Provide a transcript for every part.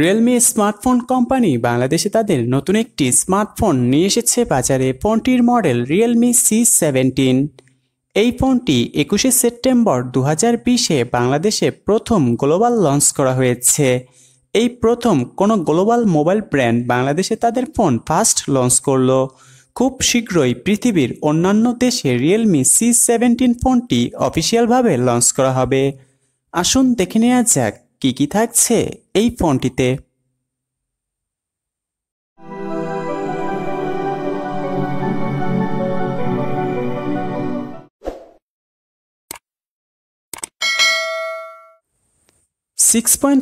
Realme smartphone company বাংলাদেশে তাদের নতুন একটি স্মার্টফোন নিয়ে এসেছে বাজারে ফোনটির মডেল রিয়েলমি সি সেভেন্টিন এই ফোনটি একুশে সেপ্টেম্বর দু হাজার বিশে বাংলাদেশে প্রথম গ্লোবাল লঞ্চ করা হয়েছে এই প্রথম কোনো গ্লোবাল মোবাইল ব্র্যান্ড বাংলাদেশে তাদের ফোন ফার্স্ট লঞ্চ করল খুব শীঘ্রই পৃথিবীর অন্যান্য দেশে রিয়েলমি সি সেভেন্টিন ফোনটি অফিসিয়ালভাবে লঞ্চ করা হবে আসুন দেখে নেওয়া যাক কি কি থাকছে এই ফোনটিতে six point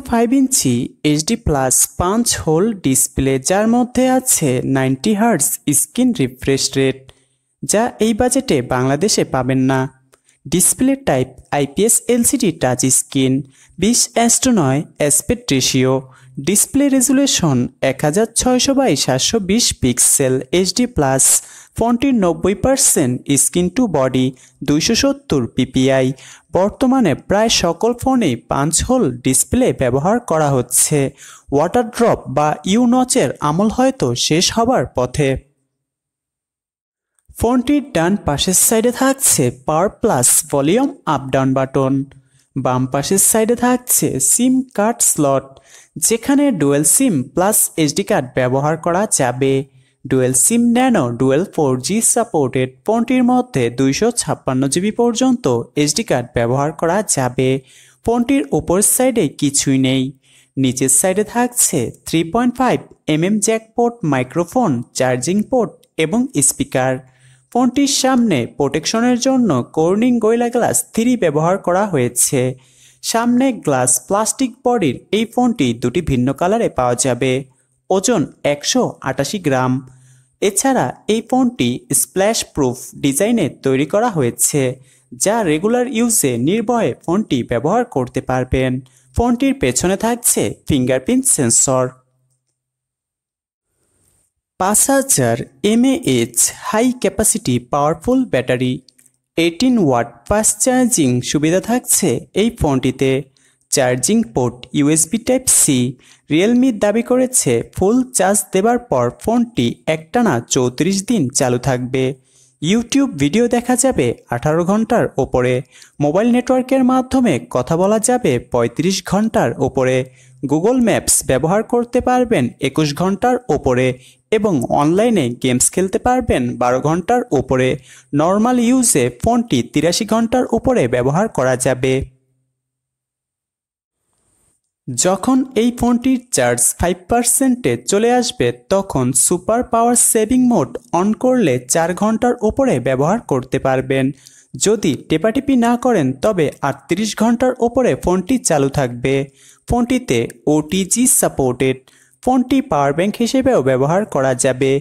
five inch HD plus পাঁচ হোল ডিসপ্লে যার মধ্যে আছে ninety hertz screen refresh rate যা এই বাজেটে বাংলাদেশে পাবেন না display type IPS LCD touch screen বিশ অ্যাস্টো নয় অ্যাসপেক্ট রেশিও ডিসপ্লে রেজুলেশন এক হাজার ছয়শো বাই সাতশো বিশ পিক্সেল এইচডি প্লাস ফোনটির নব্বই পার্সেন্ট স্ক্রিন টু বডি দুইশো সত্তর পিপিআই বর্তমানে প্রায় সকল ফোনেই পাঁচ হোল ডিসপ্লে ব্যবহার করা হচ্ছে ওয়াটার ড্রপ বা ইউনচের আমল হয়তো শেষ হবার পথে ফোনটির ডান পাশের সাইডে থাকছে power plus volume up down button বাম পাশের সাইডে থাকছে সিম কার্ড স্লট যেখানে dual SIM plus SD card ব্যবহার করা যাবে dual SIM nano dual four G supported ফোনটির মধ্যে দুইশো ছাপ্পান্ন জিবি পর্যন্ত এসডি কার্ড ব্যবহার করা যাবে ফোনটির ওপর সাইডে কিছুই নেই নিচের সাইডে থাকছে three point five M M jack port microphone charging port এবং স্পিকার ফোনটির সামনে প্রোটেকশনের জন্য কর্নিং গয়লা গ্লাস থ্রি ব্যবহার করা হয়েছে সামনে গ্লাস প্লাস্টিক বডির এই ফোনটি দুটি ভিন্ন কালারে পাওয়া যাবে ওজন একশো আটাশি গ্রাম এছাড়া এই ফোনটি স্প্ল্যাশ প্রুফ ডিজাইনে তৈরি করা হয়েছে যা রেগুলার ইউজে নির্ভয়ে ফোনটি ব্যবহার করতে পারবেন ফোনটির পেছনে থাকছে ফিঙ্গারপ্রিন্ট সেন্সর পাঁচ হাজার mAh high capacity powerful battery eighteen watt fast charging সুবিধা থাকছে এই ফোনটিতে charging port USB type C Realme দাবি করেছে ফুল চার্জ দেবার পর ফোনটি একটানা চৌত্রিশ দিন চালু থাকবে ইউটিউব ভিডিও দেখা যাবে আঠারো ঘন্টার ওপরে মোবাইল নেটওয়ার্কের মাধ্যমে কথা বলা যাবে ৩৫ ঘন্টার ওপরে গুগল ম্যাপস ব্যবহার করতে পারবেন একুশ ঘন্টার ওপরে এবং অনলাইনে গেমস খেলতে পারবেন বারো ঘন্টার উপরে নর্মাল ইউজে ফোনটি তিরাশি ঘন্টার উপরে ব্যবহার করা যাবে যখন এই ফোনটির চার্জ ফাইভ পার্সেন্টে চলে আসবে তখন super power saving mode on করলে চার ঘন্টার উপরে ব্যবহার করতে পারবেন যদি টেপাটিপি না করেন তবে আটত্রিশ ঘন্টার ওপরে ফোনটি চালু থাকবে ফোনটিতে ওটিজি সাপোর্টেড ফোনটি পাওয়ার ব্যাংক হিসেবেও ব্যবহার করা যাবে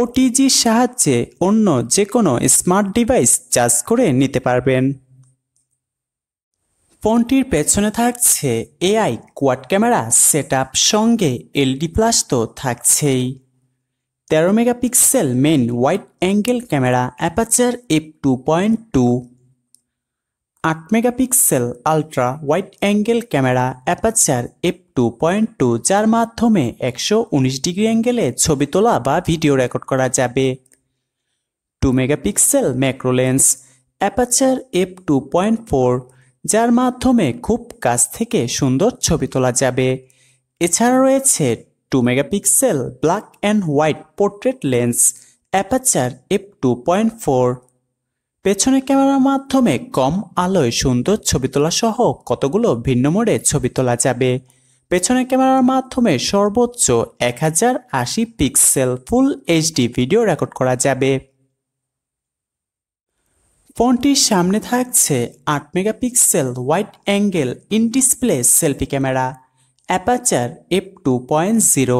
ওটিজির সাহায্যে অন্য যে কোনো স্মার্ট ডিভাইস চার্জ করে নিতে পারবেন ফোনটির পেছনে থাকছে এআই কোয়াড ক্যামেরা সেট সঙ্গে এলডি প্লাস তো থাকছেই তেরো megapixel main wide angle camera aperture F two point two আট megapixel ultra wide angle camera aperture F two point two যার মাধ্যমে একশো উনিশ ডিগ্রি অ্যাঙ্গেলে ছবি তোলা বা ভিডিও রেকর্ড করা যাবে two megapixel macro lens aperture F two point four যার মাধ্যমে খুব কাছ থেকে সুন্দর ছবি তোলা যাবে এছাড়া রয়েছে two megapixel black and white portrait lens aperture F two point four পেছনের ক্যামেরার মাধ্যমে কম আলোয় সুন্দর ছবি তোলা সহ কতগুলো ভিন্ন মোড়ে ছবি তোলা যাবে পেছনের ক্যামেরার মাধ্যমে সর্বোচ্চ এক হাজার আশি pixel full HD video record করা যাবে ফোনটির সামনে থাকছে আট megapixel white angle in display selfie camera aperture F two point zero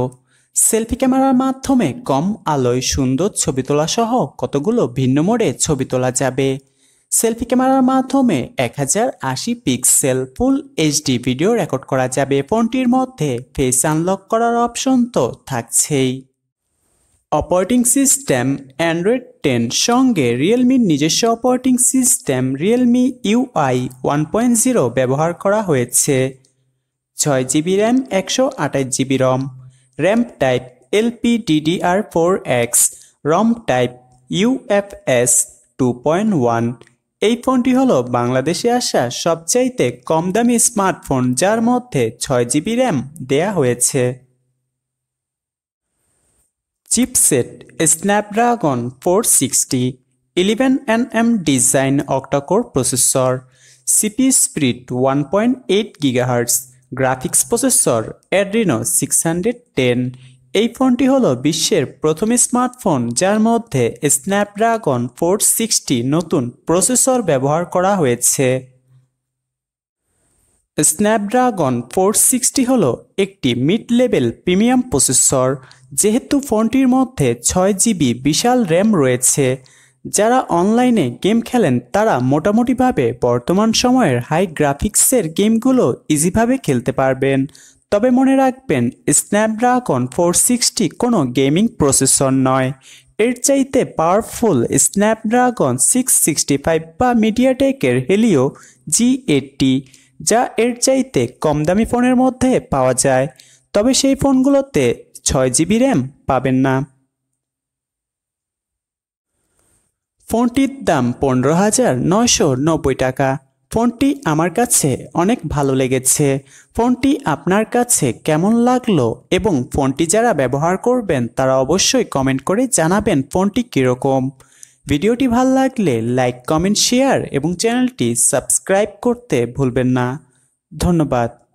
selfie ক্যামেরার মাধ্যমে কম আলোয় সুন্দর ছবি তোলা সহ কতগুলো ভিন্ন মোড়ে ছবি তোলা যাবে সেলফি ক্যামেরার মাধ্যমে এক হাজার আশি pixel full HD video record করা যাবে ফোনটির মধ্যে ফেস আনলক করার অপশন তো থাকছেই অপারেটিং সিস্টেম অ্যান্ড্রয়েড টেন সঙ্গে রিয়েলমির নিজস্ব operating system Realme UI one point zero ব্যবহার করা হয়েছে ছয় জিবি র্যাম একশো আঠাশ GB ROM RAM type R four X ROM type UFS two point one এই ফোনটি হলো বাংলাদেশে আসা সবচাইতে কম দামি স্মার্টফোন যার মধ্যে ছয় জিবি র্যাম দেয়া হয়েছে chipset Snapdragon four sixty eleven N M design octacore processor CPU speed one point eight gigahertz graphics processor Adreno six hundred ten এই ফোনটি হলো বিশ্বের প্রথম স্মার্টফোন যার মধ্যে স্ন্যাপড্রাগন ফোর সিক্সটি নতুন প্রসেসর ব্যবহার করা হয়েছে স্ন্যাপড্রাগন ফোর সিক্সটি হল একটি মিড লেভেল প্রিমিয়াম প্রসেসর যেহেতু ফোনটির মধ্যে ছয় জিবি বিশাল র্যাম রয়েছে যারা অনলাইনে গেম খেলেন তারা মোটামুটিভাবে বর্তমান সময়ের হাই গ্রাফিক্সের গেমগুলো ইজিভাবে খেলতে পারবেন তবে মনে রাখবেন স্ন্যাপড্রাগন ফোর সিক্সটি কোনো গেমিং প্রসেসর নয় এর চাইতে powerful Snapdragon six sixty five বা মিডিয়াটেকের হেলিও জি এইটটি যা এর চাইতে কম দামি ফোনের মধ্যে পাওয়া যায় তবে সেই ফোনগুলোতে ছয় জিবি র্যাম পাবেন না ফোনটির দাম পনেরো হাজার নয়শো নব্বই টাকা ফোনটি আমার কাছে অনেক ভালো লেগেছে ফোনটি আপনার কাছে কেমন লাগলো এবং ফোনটি যারা ব্যবহার করবেন তারা অবশ্যই কমেন্ট করে জানাবেন ফোনটি কীরকম ভিডিওটি ভাল লাগলে লাইক কমেন্ট শেয়ার এবং চ্যানেলটি সাবস্ক্রাইব করতে ভুলবেন না ধন্যবাদ